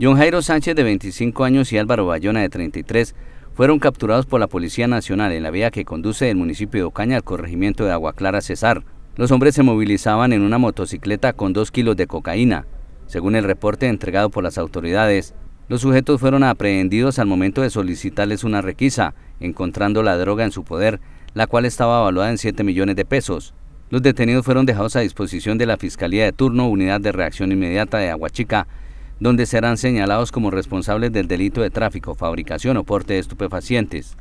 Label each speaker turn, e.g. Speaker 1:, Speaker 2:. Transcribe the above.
Speaker 1: John Jairo Sánchez de 25 años y Álvaro Bayona de 33 fueron capturados por la Policía Nacional en la vía que conduce del municipio de Ocaña al corregimiento de Agua Clara Cesar. Los hombres se movilizaban en una motocicleta con dos kilos de cocaína. Según el reporte entregado por las autoridades, los sujetos fueron aprehendidos al momento de solicitarles una requisa, encontrando la droga en su poder, la cual estaba evaluada en 7 millones de pesos. Los detenidos fueron dejados a disposición de la Fiscalía de Turno, Unidad de Reacción Inmediata de Aguachica, donde serán señalados como responsables del delito de tráfico, fabricación o porte de estupefacientes.